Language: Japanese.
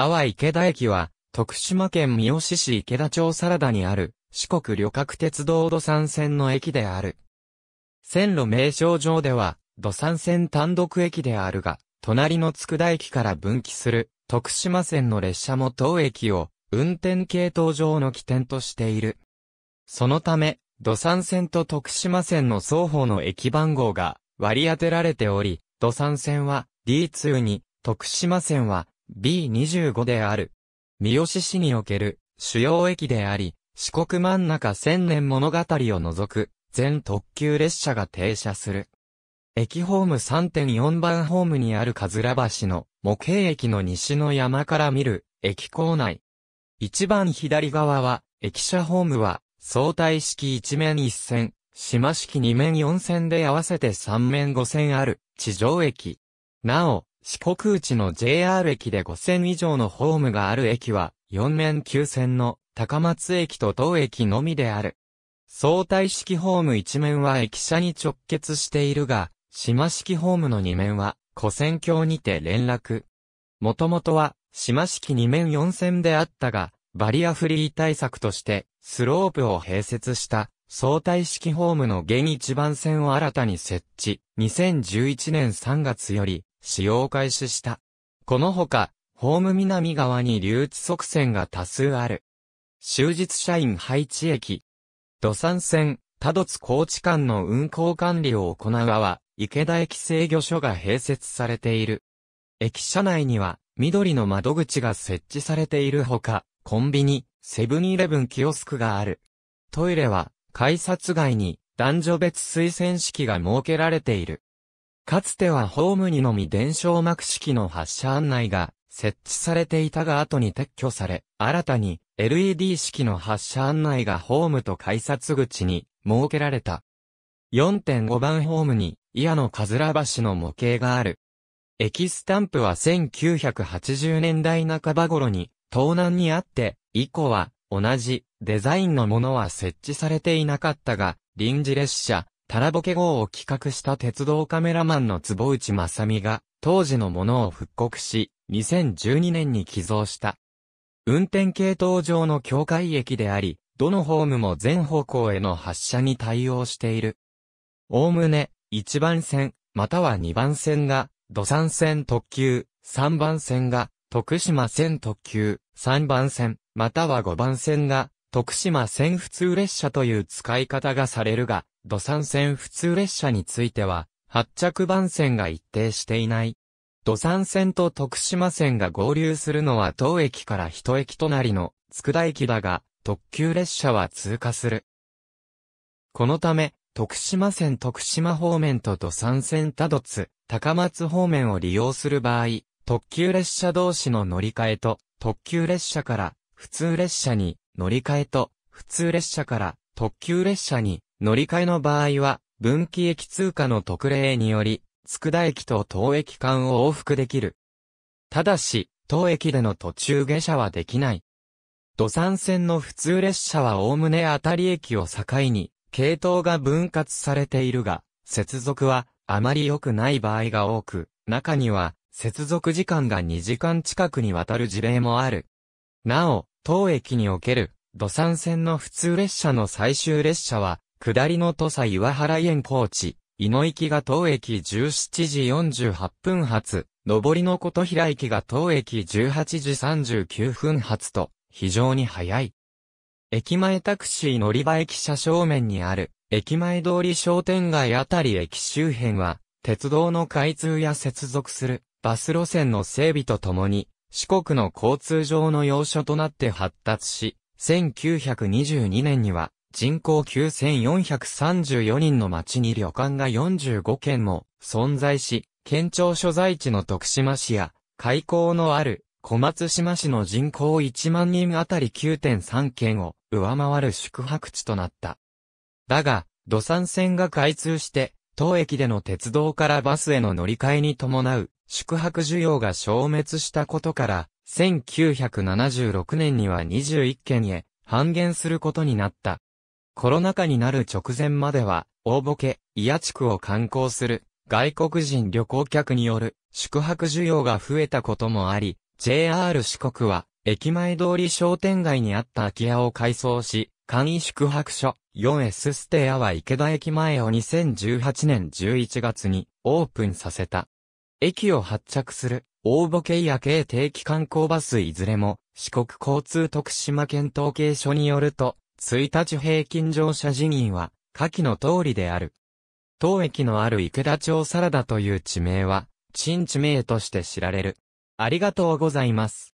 阿波池田駅は、徳島県三好市池田町サラダにある、四国旅客鉄道土産線の駅である。線路名称上では、土産線単独駅であるが、隣の佃駅から分岐する、徳島線の列車も当駅を、運転系統上の起点としている。そのため、土産線と徳島線の双方の駅番号が割り当てられており、土産線は D2 に、徳島線は B25 である。三好市における主要駅であり、四国真ん中千年物語を除く全特急列車が停車する。駅ホーム3.4番ホームにあるかずら橋の模型駅の西の山から見る駅構内。一番左側は駅舎ホームは相対式一面一線、島式二面四線で合わせて三面五線ある地上駅。なお、四国内の JR 駅で5000以上のホームがある駅は、4面9線の高松駅と同駅のみである。相対式ホーム1面は駅舎に直結しているが、島式ホームの2面は、古線橋にて連絡。もともとは、島式2面4線であったが、バリアフリー対策として、スロープを併設した、相対式ホームの現一番線を新たに設置。2011年3月より、使用開始した。このほか、ホーム南側に留置側線が多数ある。終日社員配置駅、土産線、多度津高知間の運行管理を行う側、池田駅制御所が併設されている。駅舎内には、緑の窓口が設置されているほか、コンビニ、セブンイレブンキオスクがある。トイレは、改札外に男女別推薦式が設けられている。かつてはホームにのみ伝承幕式の発車案内が設置されていたが後に撤去され、新たに LED 式の発車案内がホームと改札口に設けられた。4.5番ホームに、伊谷のカズラ橋の模型がある。駅スタンプは1980年代半ば頃に、東南にあって、以降は、同じ、デザインのものは設置されていなかったが、臨時列車、タラボケ号を企画した鉄道カメラマンの坪内正美が、当時のものを復刻し、2012年に寄贈した。運転系統上の境界駅であり、どのホームも全方向への発車に対応している。おおむね、1番線、または2番線が、土産線特急、3番線が、徳島線特急、3番線、または5番線が、徳島線普通列車という使い方がされるが、土産線普通列車については、発着番線が一定していない。土産線と徳島線が合流するのは当駅から一駅隣の佃駅だが、特急列車は通過する。このため、徳島線徳島方面と土産線多度津、高松方面を利用する場合、特急列車同士の乗り換えと、特急列車から普通列車に乗り換えと、普通列車から特急列車に乗り換えの場合は、分岐駅通過の特例により、佃駅と当駅間を往復できる。ただし、当駅での途中下車はできない。土産線の普通列車はおおむねあたり駅を境に、系統が分割されているが、接続はあまり良くない場合が多く、中には接続時間が2時間近くにわたる事例もある。なお、当駅における土産線の普通列車の最終列車は、下りの土佐岩原園高地、井野行きが当駅17時48分発、上りの琴平駅が当駅18時39分発と、非常に早い。駅前タクシー乗り場駅舎正面にある、駅前通り商店街あたり駅周辺は、鉄道の開通や接続する、バス路線の整備とともに、四国の交通上の要所となって発達し、1922年には、人口9434人の町に旅館が45軒も存在し、県庁所在地の徳島市や、開港のある小松島市の人口1万人あたり9.3件を上回る宿泊地となった。だが、土産線が開通して、当駅での鉄道からバスへの乗り換えに伴う宿泊需要が消滅したことから、1976年には21件へ半減することになった。コロナ禍になる直前までは、大ボケ、イヤ地区を観光する、外国人旅行客による宿泊需要が増えたこともあり、JR 四国は、駅前通り商店街にあった空き家を改装し、簡易宿泊所 4S ステアは池田駅前を2018年11月にオープンさせた。駅を発着する大ボケヤ系定期観光バスいずれも四国交通徳島県統計所によると1日平均乗車人員は、下記の通りである。当駅のある池田町サラダという地名は、新地名として知られる。ありがとうございます。